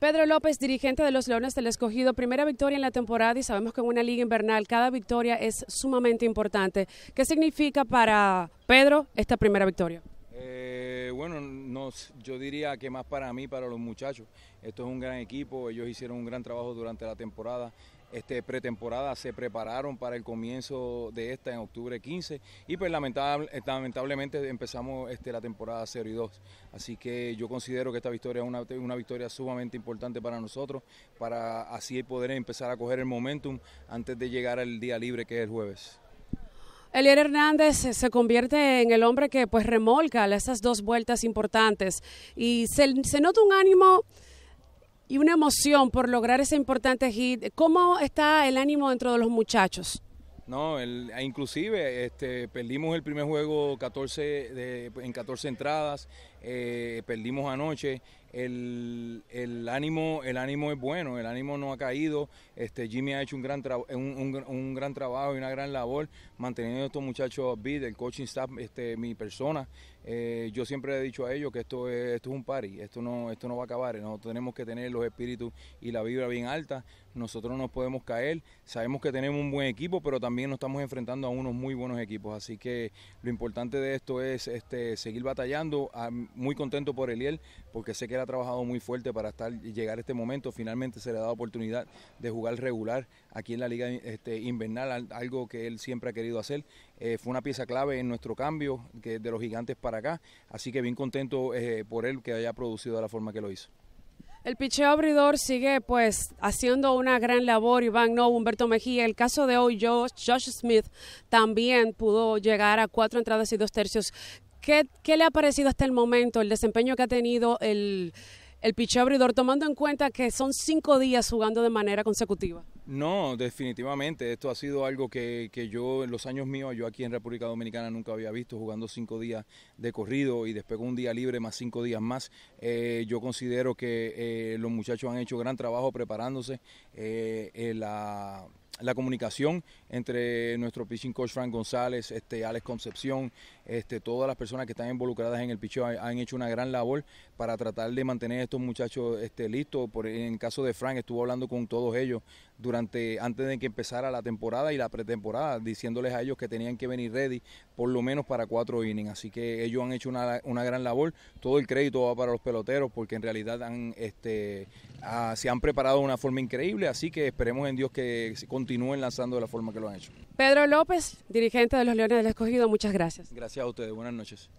Pedro López, dirigente de los Leones del Escogido, primera victoria en la temporada y sabemos que en una liga invernal cada victoria es sumamente importante. ¿Qué significa para Pedro esta primera victoria? Eh, yo diría que más para mí, para los muchachos. Esto es un gran equipo, ellos hicieron un gran trabajo durante la temporada. Este, pretemporada se prepararon para el comienzo de esta en octubre 15 y pues lamentable, eh, lamentablemente empezamos este, la temporada 0 y 2. Así que yo considero que esta victoria es una, una victoria sumamente importante para nosotros, para así poder empezar a coger el momentum antes de llegar al día libre que es el jueves. Elier Hernández se convierte en el hombre que pues remolca esas dos vueltas importantes y se, nota un ánimo y una emoción por lograr ese importante hit. ¿Cómo está el ánimo dentro de los muchachos? No, e inclusive este, perdimos el primer juego en 14 entradas, eh, perdimos anoche el, ánimo, el ánimo es bueno, el ánimo no ha caído. Este, Jimmy ha hecho un gran, un, un, gran trabajo y una gran labor manteniendo a estos muchachos beat, el coaching staff, este, mi persona. Eh, yo siempre he dicho a ellos que esto es, un party, esto no, esto no va a acabar. Nosotros tenemos que tener los espíritus y la vibra bien alta. Nosotros no podemos caer. Sabemos que tenemos un buen equipo, pero también nos estamos enfrentando a unos muy buenos equipos. Así que lo importante de esto es este, seguir batallando. Ah, muy contento por Eliel, porque sé que ha trabajado muy fuerte para estar llegar a este momento. Finalmente se le ha dado oportunidad de jugar regular aquí en la Liga este, Invernal, algo que él siempre ha querido hacer. Eh, fue una pieza clave en nuestro cambio de los gigantes para acá. Así que bien contento eh, por él que haya producido de la forma que lo hizo. El picheo abridor sigue pues haciendo una gran labor, Iván No, Humberto Mejía. El caso de hoy, Josh, Josh Smith también pudo llegar a cuatro entradas y dos tercios ¿Qué, le ha parecido hasta el momento el desempeño que ha tenido el, el abridor, tomando en cuenta que son cinco días jugando de manera consecutiva? No, definitivamente. Esto ha sido algo que, que, yo en los años míos, yo aquí en República Dominicana nunca había visto jugando cinco días de corrido y después un día libre más cinco días más. Eh, yo considero que eh, los muchachos han hecho gran trabajo preparándose. Eh, eh la la comunicación entre nuestro pitching coach Frank González, este, Alex Concepción, este, todas las personas que están involucradas en el picheo han, hecho una gran labor para tratar de mantener a estos muchachos este, listos. en el caso de Frank, estuvo hablando con todos ellos durante antes de que empezara la temporada y la pretemporada, diciéndoles a ellos que tenían que venir ready por lo menos para cuatro innings. Así que ellos han hecho una, gran labor. Todo el crédito va para los peloteros porque en realidad han, este, ah, se han preparado de una forma increíble. Así que esperemos en Dios que continúen lanzando de la forma que lo han hecho. Pedro López, dirigente de los Leones del Escogido, muchas gracias. Gracias a ustedes. Buenas noches.